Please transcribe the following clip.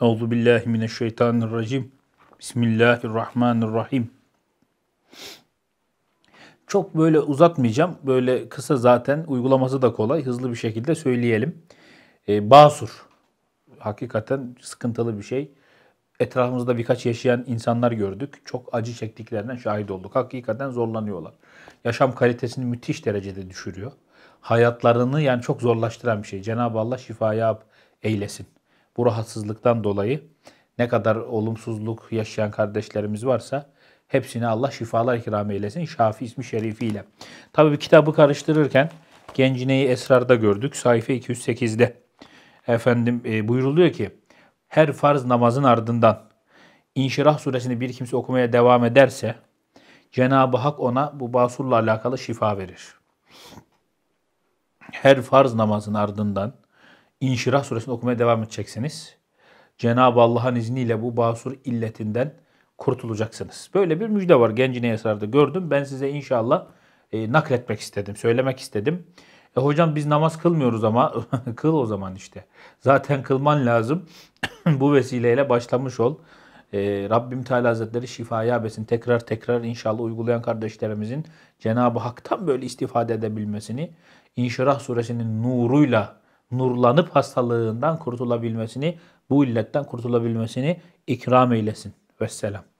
Euzu billahi mineşşeytanirracim. Bismillahirrahmanirrahim. Çok böyle uzatmayacağım. Böyle kısa zaten uygulaması da kolay. Hızlı bir şekilde söyleyelim. Ee, basur. Hakikaten sıkıntılı bir şey. Etrafımızda birkaç yaşayan insanlar gördük. Çok acı çektiklerinden şahit olduk. Hakikaten zorlanıyorlar. Yaşam kalitesini müthiş derecede düşürüyor. Hayatlarını yani çok zorlaştıran bir şey. Cenab-ı Allah şifaya eylesin. Bu rahatsızlıktan dolayı ne kadar olumsuzluk yaşayan kardeşlerimiz varsa hepsine Allah şifalar ikram eylesin Şafi ismi şerifiyle. Tabi bir kitabı karıştırırken Gencine'yi Esrar'da gördük sayfa 208'de. Efendim e, buyuruluyor ki her farz namazın ardından İnşirah suresini bir kimse okumaya devam ederse Cenab-ı Hak ona bu basurla alakalı şifa verir. Her farz namazın ardından İnşirah suresini okumaya devam edeceksiniz. Cenab-ı Allah'ın izniyle bu basur illetinden kurtulacaksınız. Böyle bir müjde var Gencine Yasar'da gördüm. Ben size inşallah e, nakletmek istedim, söylemek istedim. E hocam biz namaz kılmıyoruz ama kıl o zaman işte. Zaten kılman lazım. bu vesileyle başlamış ol. E, Rabbim Teala Hazretleri şifaya besin. Tekrar tekrar inşallah uygulayan kardeşlerimizin Cenab-ı Hak'tan böyle istifade edebilmesini İnşirah suresinin nuruyla nurlanıp hastalığından kurtulabilmesini, bu illetten kurtulabilmesini ikram eylesin. Vesselam.